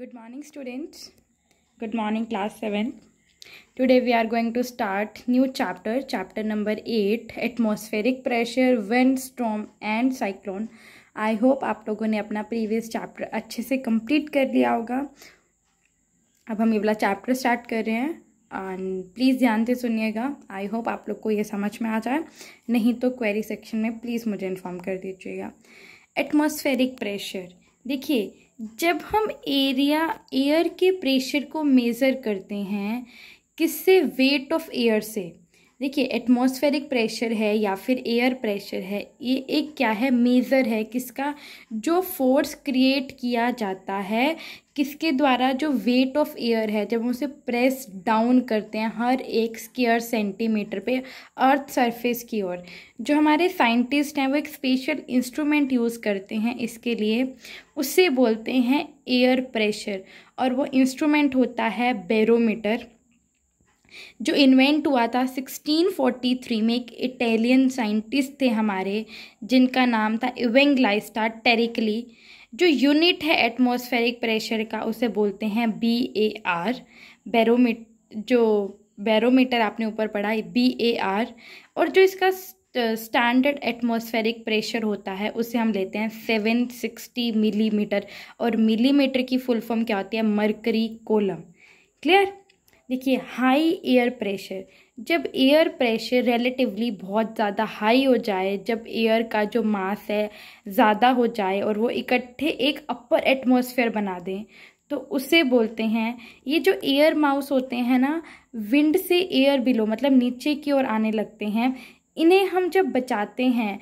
good morning students good morning class 7 today we are going to start new chapter chapter number 8 atmospheric pressure wind storm and cyclone I hope आप लोगों ने अपना previous chapter अच्छे से complete कर लिया होगा अब हम ये वाला चैप्टर स्टार्ट कर रहे हैं एंड प्लीज़ ध्यान से सुनिएगा आई होप आप लोग को ये समझ में आ जाए नहीं तो क्वेरी सेक्शन में प्लीज़ मुझे इन्फॉर्म कर दीजिएगा एटमॉस्फेरिक प्रेशर देखिए जब हम एरिया एयर के प्रेशर को मेज़र करते हैं किससे वेट ऑफ एयर से देखिए एटमॉस्फेरिक प्रेशर है या फिर एयर प्रेशर है ये एक क्या है मेज़र है किसका जो फोर्स क्रिएट किया जाता है किसके द्वारा जो वेट ऑफ एयर है जब हम उसे प्रेस डाउन करते हैं हर एक स्केयर सेंटीमीटर पे अर्थ सरफेस की ओर जो हमारे साइंटिस्ट हैं वो एक स्पेशल इंस्ट्रूमेंट यूज़ करते हैं इसके लिए उससे बोलते हैं एयर प्रेशर और वो इंस्ट्रूमेंट होता है बेरोमीटर जो इन्वेंट हुआ था 1643 में एक इटालियन साइंटिस्ट थे हमारे जिनका नाम था इवेंग लाइस्टा टेरिकली जो यूनिट है एटमॉस्फेरिक प्रेशर का उसे बोलते हैं बी ए आर बैरोमीट जो बैरोमीटर आपने ऊपर पढ़ा है बी ए आर और जो इसका स्टैंडर्ड एटमॉस्फेरिक प्रेशर होता है उसे हम लेते हैं सेवन सिक्सटी मिलीमीटर और मिलीमीटर की फुल फॉर्म क्या होती है मरकरी कोलम क्लियर देखिए हाई एयर प्रेशर जब एयर प्रेशर रिलेटिवली बहुत ज़्यादा हाई हो जाए जब एयर का जो मास है ज़्यादा हो जाए और वो इकट्ठे एक अपर एटमॉस्फेयर बना दें तो उसे बोलते हैं ये जो एयर माउस होते हैं ना विंड से एयर बिलो मतलब नीचे की ओर आने लगते हैं इन्हें हम जब बचाते हैं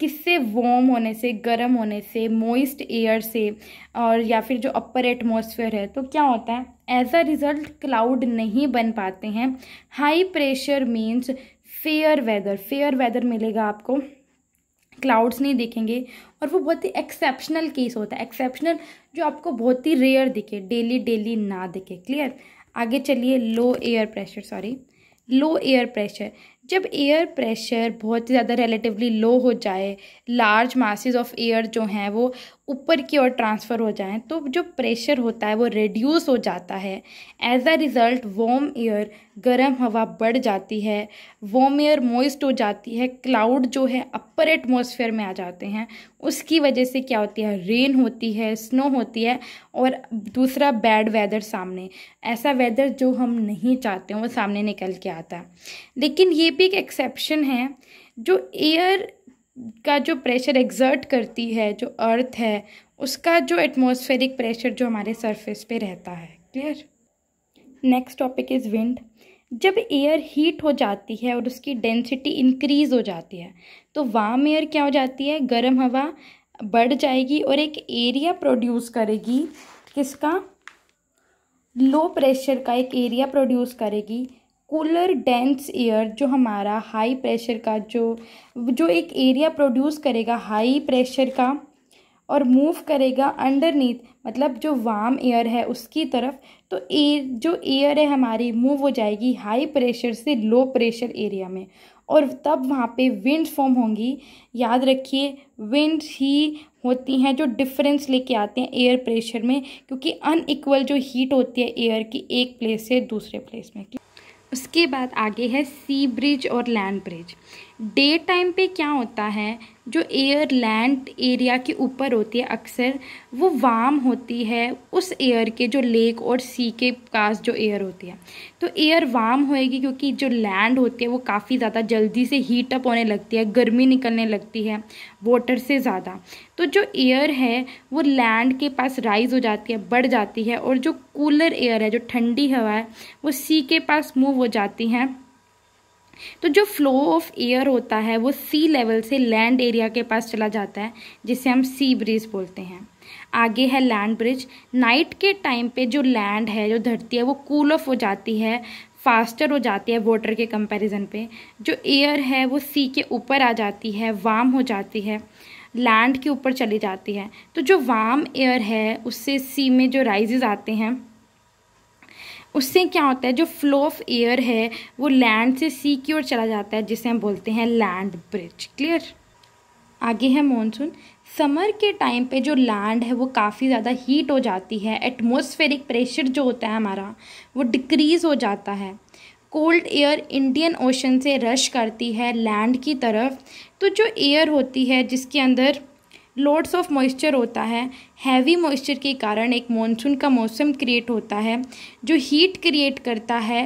किससे वॉम होने से गर्म होने से मोइस्ट एयर से और या फिर जो अपर एटमोसफेयर है तो क्या होता है एज अ रिज़ल्ट क्लाउड नहीं बन पाते हैं high pressure means fair weather fair weather मिलेगा आपको क्लाउड्स नहीं दिखेंगे और वो बहुत ही एक्सेप्शनल केस होता है एक्सेप्शनल जो आपको बहुत ही रेयर दिखे डेली डेली ना दिखे क्लियर आगे चलिए low air pressure sorry low air pressure जब एयर प्रेशर बहुत ही ज़्यादा रिलेटिवली लो हो जाए लार्ज मासेज ऑफ एयर जो हैं वो ऊपर की ओर ट्रांसफ़र हो जाएं तो जो प्रेशर होता है वो रिड्यूस हो जाता है as a result warm air गर्म हवा बढ़ जाती है वॉम एयर मॉइस्ट हो जाती है क्लाउड जो है अपर एटमोसफेयर में आ जाते हैं उसकी वजह से क्या होती है रेन होती है स्नो होती है और दूसरा बैड वेदर सामने ऐसा वेदर जो हम नहीं चाहते हैं वो सामने निकल के आता है लेकिन ये भी एक एक्सेप्शन है जो एयर का जो प्रेशर एग्जर्ट करती है जो अर्थ है उसका जो एटमॉस्फेरिक प्रेशर जो हमारे सरफेस पे रहता है clear next topic is wind जब एयर हीट हो जाती है और उसकी डेंसिटी इंक्रीज हो जाती है तो वाम एयर क्या हो जाती है गर्म हवा बढ़ जाएगी और एक एरिया प्रोड्यूस करेगी किसका लो प्रेशर का एक एरिया प्रोड्यूस करेगी कूलर डेंस एयर जो हमारा हाई प्रेशर का जो जो एक एरिया प्रोड्यूस करेगा हाई प्रेशर का और मूव करेगा अंडरनीथ मतलब जो वार्म एयर है उसकी तरफ तो एयर जो एयर है हमारी मूव हो जाएगी हाई प्रेशर से लो प्रेशर एरिया में और तब वहाँ पे विंड फॉर्म होंगी याद रखिए विंड ही होती हैं जो डिफरेंस लेके आते हैं एयर प्रेशर में क्योंकि अनइक्वल जो हीट होती है एयर की एक प्लेस से दूसरे प्लेस में उसके बाद आगे है सी ब्रिज और लैंड ब्रिज डे टाइम पे क्या होता है जो एयर लैंड एरिया के ऊपर होती है अक्सर वो वार्म होती है उस एयर के जो लेक और सी के पास जो एयर होती है तो एयर वार्म होएगी क्योंकि जो लैंड होती है वो काफ़ी ज़्यादा जल्दी से हीट अप होने लगती है गर्मी निकलने लगती है वाटर से ज़्यादा तो जो एयर है वो लैंड के पास राइज हो जाती है बढ़ जाती है और जो कूलर एयर है जो ठंडी हवा है वो सी के पास मूव हो जाती हैं तो जो फ्लो ऑफ एयर होता है वो सी लेवल से लैंड एरिया के पास चला जाता है जिसे हम सी ब्रिज बोलते हैं आगे है लैंड ब्रिज नाइट के टाइम पे जो लैंड है जो धरती है वो कूल ऑफ हो जाती है फास्टर हो जाती है वाटर के कंपैरिजन पे जो एयर है वो सी के ऊपर आ जाती है वाम हो जाती है लैंड के ऊपर चली जाती है तो जो वाम एयर है उससे सी में जो राइजेज आते हैं उससे क्या होता है जो फ्लो ऑफ एयर है वो लैंड से सी की ओर चला जाता है जिसे हम बोलते हैं लैंड ब्रिज क्लियर आगे है मॉनसून समर के टाइम पे जो लैंड है वो काफ़ी ज़्यादा हीट हो जाती है एटमॉस्फेरिक प्रेशर जो होता है हमारा वो डिक्रीज़ हो जाता है कोल्ड एयर इंडियन ओशन से रश करती है लैंड की तरफ तो जो एयर होती है जिसके अंदर लोड्स ऑफ मॉइस्चर होता है हैवी मॉइस्चर के कारण एक मॉनसून का मौसम क्रिएट होता है जो हीट क्रिएट करता है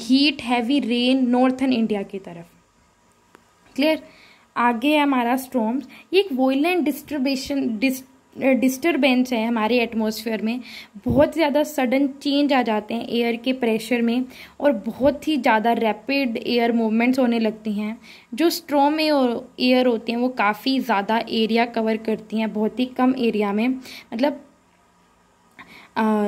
heat heavy rain northern India की तरफ क्लियर आगे है हमारा स्ट्रॉम्स ये एक वोइलेंट डिस्ट्रबेशन डिस्ट डिस्टर्बेंस है हमारे एटमॉस्फेयर में बहुत ज़्यादा सडन चेंज आ जाते हैं एयर के प्रेशर में और बहुत ही ज़्यादा रैपिड एयर मूवमेंट्स होने लगती हैं जो स्ट्रॉम एयर होती हैं वो काफ़ी ज़्यादा एरिया कवर करती हैं बहुत ही कम एरिया में मतलब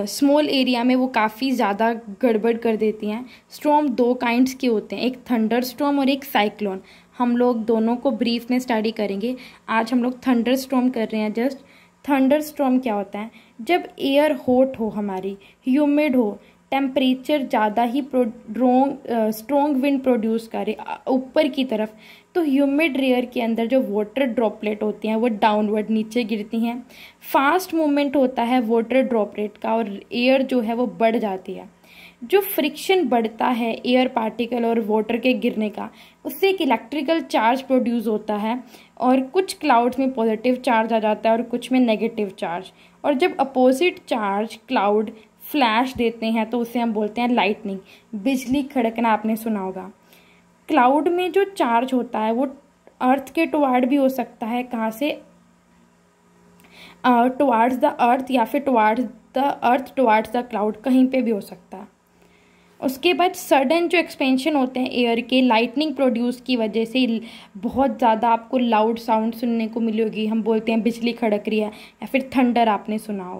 स्मॉल uh, एरिया में वो काफ़ी ज़्यादा गड़बड़ कर देती हैं स्ट्रॉम दो काइंड्स के होते हैं एक थंडर स्ट्रॉम और एक साइक्लोन हम लोग दोनों को ब्रीफ में स्टडी करेंगे आज हम लोग थंडर स्ट्रॉम कर रहे हैं जस्ट थंडर स्ट्रॉम क्या होता है जब एयर हॉट हो हमारी ह्यूमिड हो टेम्परेचर ज़्यादा ही प्रोड्रोंग स्ट्रोंग विंड प्रोड्यूस करे ऊपर की तरफ तो ह्यूमिड रेयर के अंदर जो वाटर ड्रॉपलेट होते हैं वो डाउनवर्ड नीचे गिरती हैं फास्ट मूवमेंट होता है वाटर ड्रॉपलेट का और एयर जो है वो बढ़ जाती है जो फ्रिक्शन बढ़ता है एयर पार्टिकल और वाटर के गिरने का उससे एक इलेक्ट्रिकल चार्ज प्रोड्यूस होता है और कुछ क्लाउड्स में पॉजिटिव चार्ज आ जाता है और कुछ में नेगेटिव चार्ज और जब अपोजिट चार्ज क्लाउड फ्लैश देते हैं तो उसे हम बोलते हैं लाइटनिंग बिजली खड़कना आपने सुना होगा क्लाउड में जो चार्ज होता है वो अर्थ के टुवार्ड भी हो सकता है कहाँ से टुवार्ड्स द अर्थ या फिर towards the earth towards the cloud कहीं पे भी हो सकता है उसके बाद सडन जो एक्सपेंशन होते हैं एयर के लाइटनिंग प्रोड्यूस की वजह से बहुत ज़्यादा आपको लाउड साउंड सुनने को मिली होगी हम बोलते हैं बिजली खड़क रही है या फिर थंडर आपने सुना हो